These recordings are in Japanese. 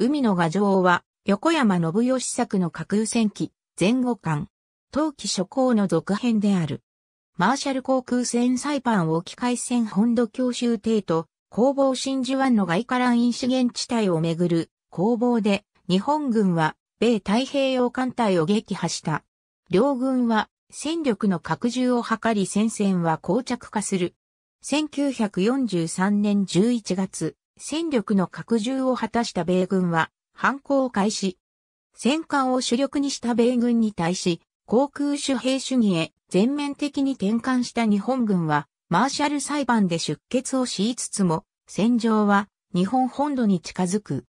海の画像は、横山信義作の架空戦記、前後巻、冬季諸行の続編である。マーシャル航空船サイパン沖海戦本土強襲艇と、攻防真珠湾の外貨乱因資源地帯をめぐる攻防で、日本軍は、米太平洋艦隊を撃破した。両軍は、戦力の拡充を図り戦線は膠着化する。1943年11月、戦力の拡充を果たした米軍は反抗を開始。戦艦を主力にした米軍に対し、航空主兵主義へ全面的に転換した日本軍は、マーシャル裁判で出血を強いつつも、戦場は日本本土に近づく。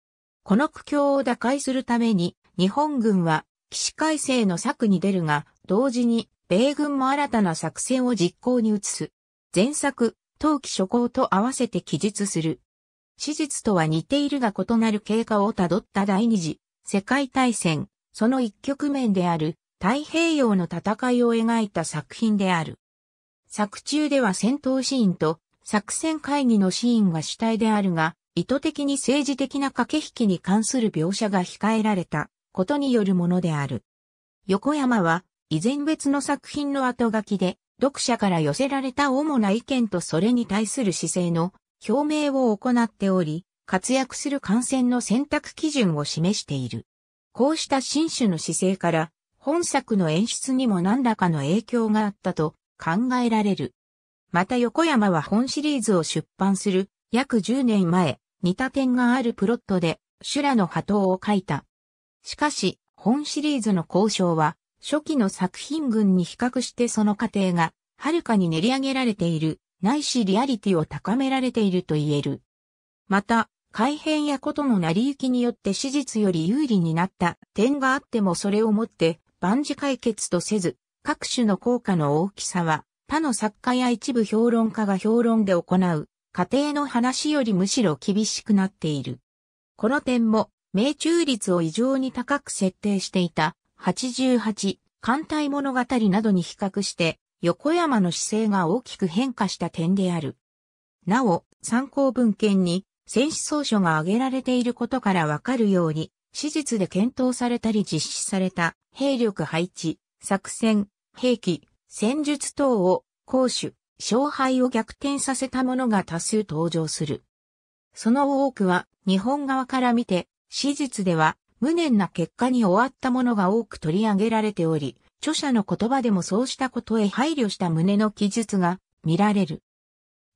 この苦境を打開するために、日本軍は起死改正の策に出るが、同時に米軍も新たな作戦を実行に移す。前作、冬季初行と合わせて記述する。史実とは似ているが異なる経過をたどった第二次世界大戦、その一局面である太平洋の戦いを描いた作品である。作中では戦闘シーンと作戦会議のシーンが主体であるが、意図的に政治的な駆け引きに関する描写が控えられたことによるものである。横山は以前別の作品の後書きで読者から寄せられた主な意見とそれに対する姿勢の表明を行っており、活躍する感染の選択基準を示している。こうした新種の姿勢から、本作の演出にも何らかの影響があったと考えられる。また横山は本シリーズを出版する約10年前、似た点があるプロットで修羅の波頭を書いた。しかし、本シリーズの交渉は初期の作品群に比較してその過程がはるかに練り上げられているないしリアリティを高められていると言える。また、改変やことの成り行きによって史実より有利になった点があってもそれをもって万事解決とせず、各種の効果の大きさは、他の作家や一部評論家が評論で行う、過程の話よりむしろ厳しくなっている。この点も、命中率を異常に高く設定していた、88、艦隊物語などに比較して、横山の姿勢が大きく変化した点である。なお、参考文献に戦死奏書が挙げられていることからわかるように、史実で検討されたり実施された兵力配置、作戦、兵器、戦術等を攻守、勝敗を逆転させたものが多数登場する。その多くは日本側から見て、史実では無念な結果に終わったものが多く取り上げられており、著者の言葉でもそうしたことへ配慮した胸の記述が見られる。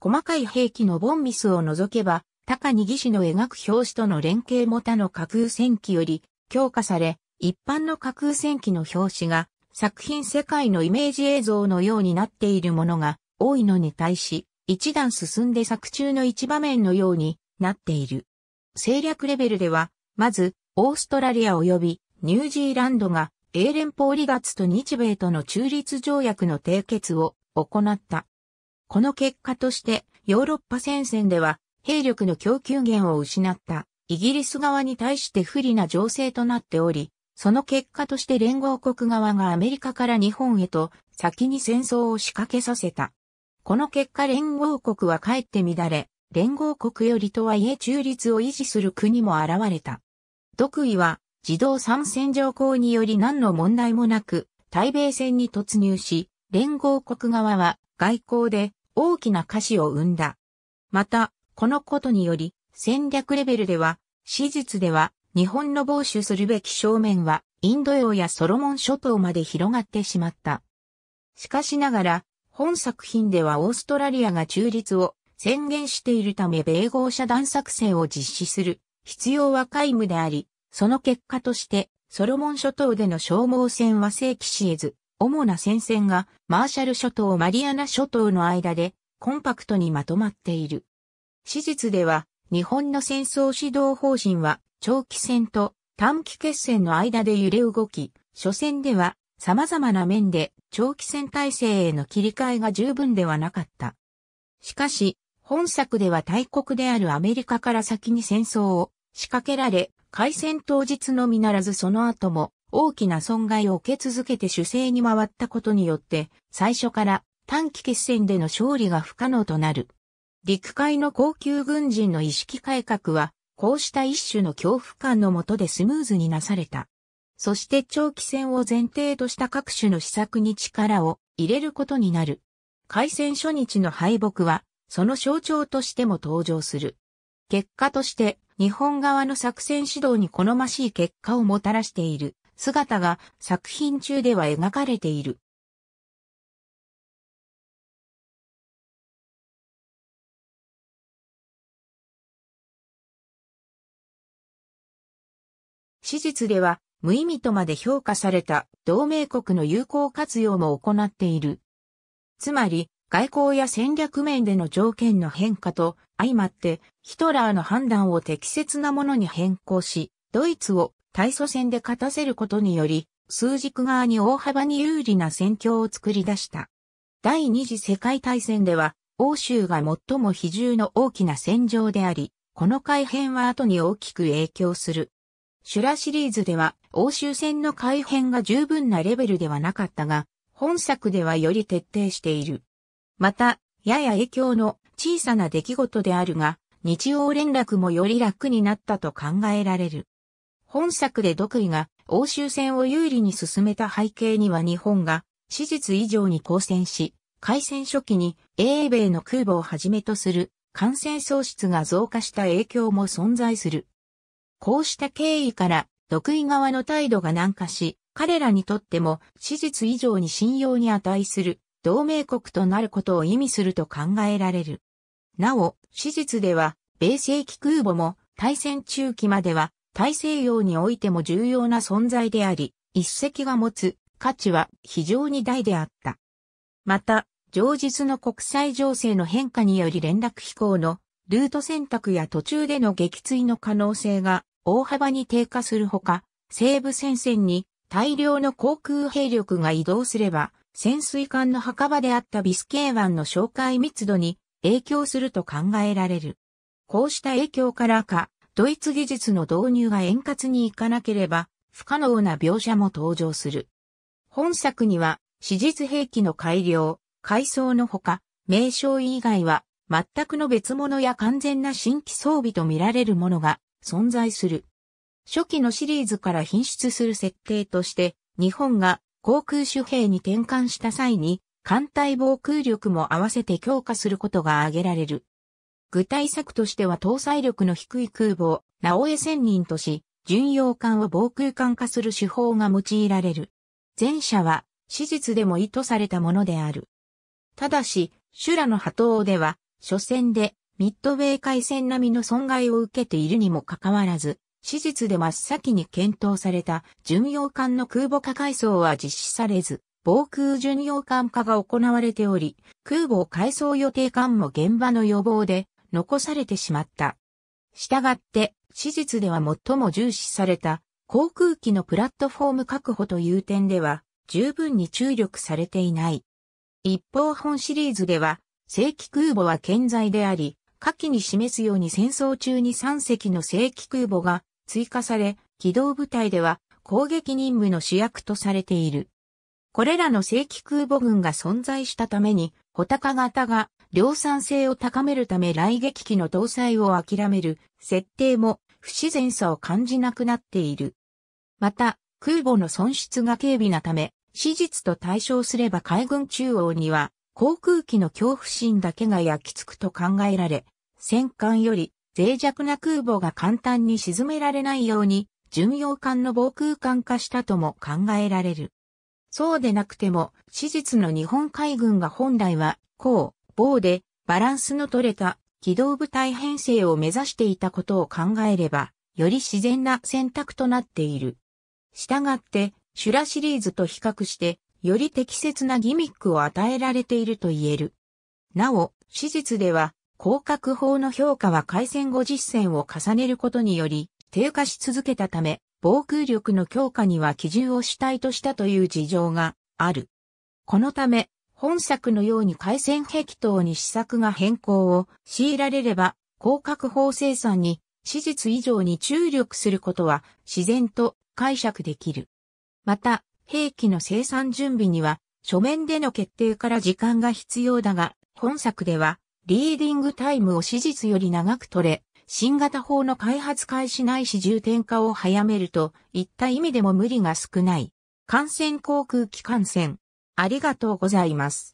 細かい兵器のボンミスを除けば、高に義士の描く表紙との連携も他の架空戦記より強化され、一般の架空戦記の表紙が作品世界のイメージ映像のようになっているものが多いのに対し、一段進んで作中の一場面のようになっている。政略レベルでは、まず、オーストラリア及びニュージーランドが英連邦離脱と日米との中立条約の締結を行った。この結果としてヨーロッパ戦線では兵力の供給源を失ったイギリス側に対して不利な情勢となっており、その結果として連合国側がアメリカから日本へと先に戦争を仕掛けさせた。この結果連合国はかえって乱れ、連合国よりとはいえ中立を維持する国も現れた。独位は自動参戦条項により何の問題もなく、対米戦に突入し、連合国側は外交で大きな歌詞を生んだ。また、このことにより、戦略レベルでは、史実では、日本の防守するべき正面は、インド洋やソロモン諸島まで広がってしまった。しかしながら、本作品ではオーストラリアが中立を宣言しているため米豪遮断作戦を実施する必要は皆無であり、その結果として、ソロモン諸島での消耗戦は正規し得ず、主な戦線がマーシャル諸島マリアナ諸島の間でコンパクトにまとまっている。史実では、日本の戦争指導方針は長期戦と短期決戦の間で揺れ動き、初戦では様々な面で長期戦体制への切り替えが十分ではなかった。しかし、本作では大国であるアメリカから先に戦争を仕掛けられ、開戦当日のみならずその後も大きな損害を受け続けて主勢に回ったことによって、最初から短期決戦での勝利が不可能となる。陸海の高級軍人の意識改革は、こうした一種の恐怖感のもとでスムーズになされた。そして長期戦を前提とした各種の施策に力を入れることになる。開戦初日の敗北は、その象徴としても登場する。結果として、日本側の作戦指導に好ましい結果をもたらしている姿が作品中では描かれている。史実では無意味とまで評価された同盟国の友好活用も行っている。つまり、外交や戦略面での条件の変化と相まって、ヒトラーの判断を適切なものに変更し、ドイツを対祖戦で勝たせることにより、数軸側に大幅に有利な戦況を作り出した。第二次世界大戦では、欧州が最も比重の大きな戦場であり、この改変は後に大きく影響する。シュラシリーズでは、欧州戦の改変が十分なレベルではなかったが、本作ではより徹底している。また、やや影響の小さな出来事であるが、日曜連絡もより楽になったと考えられる。本作で独位が欧州戦を有利に進めた背景には日本が史実以上に抗戦し、開戦初期に英米の空母をはじめとする感染喪失が増加した影響も存在する。こうした経緯から独位側の態度が軟化し、彼らにとっても史実以上に信用に値する同盟国となることを意味すると考えられる。なお、史実では、米世機空母も、大戦中期までは、大西洋においても重要な存在であり、一隻が持つ価値は非常に大であった。また、上述の国際情勢の変化により連絡飛行のルート選択や途中での撃墜の可能性が大幅に低下するほか、西部戦線に大量の航空兵力が移動すれば、潜水艦の墓場であったビスケー湾の紹介密度に影響すると考えられる。こうした影響からか、ドイツ技術の導入が円滑にいかなければ、不可能な描写も登場する。本作には、史実兵器の改良、改装のほか、名称以外は、全くの別物や完全な新規装備と見られるものが存在する。初期のシリーズから品質する設定として、日本が航空主兵に転換した際に、艦隊防空力も合わせて強化することが挙げられる。具体策としては搭載力の低い空母、直江仙人とし、巡洋艦を防空艦化する手法が用いられる。前者は、史実でも意図されたものである。ただし、修羅の波頭では、初戦でミッドウェー海戦並みの損害を受けているにもかかわらず、史実で真っ先に検討された巡洋艦の空母化改装は実施されず、防空巡洋艦化が行われており、空母を改装予定艦も現場の予防で残されてしまった。したがって、史実では最も重視された航空機のプラットフォーム確保という点では十分に注力されていない。一方本シリーズでは正規空母は健在であり、下記に示すように戦争中に3隻の正規空母が追加され、機動部隊では攻撃任務の主役とされている。これらの正規空母軍が存在したために、穂高型が量産性を高めるため来撃機の搭載を諦める設定も不自然さを感じなくなっている。また、空母の損失が軽微なため、史実と対照すれば海軍中央には航空機の恐怖心だけが焼き付くと考えられ、戦艦より脆弱な空母が簡単に沈められないように、巡洋艦の防空艦化したとも考えられる。そうでなくても、史実の日本海軍が本来は、こう、棒で、バランスの取れた、機動部隊編成を目指していたことを考えれば、より自然な選択となっている。従って、シュラシリーズと比較して、より適切なギミックを与えられていると言える。なお、史実では、降格法の評価は開戦後実践を重ねることにより低下し続けたため、防空力の強化には基準を主体としたという事情がある。このため、本作のように海戦壁等に施策が変更を強いられれば、広角法生産に史実以上に注力することは自然と解釈できる。また、兵器の生産準備には書面での決定から時間が必要だが、本作ではリーディングタイムを史実より長く取れ、新型法の開発開始ないし重点化を早めるといった意味でも無理が少ない。感染航空機感染。ありがとうございます。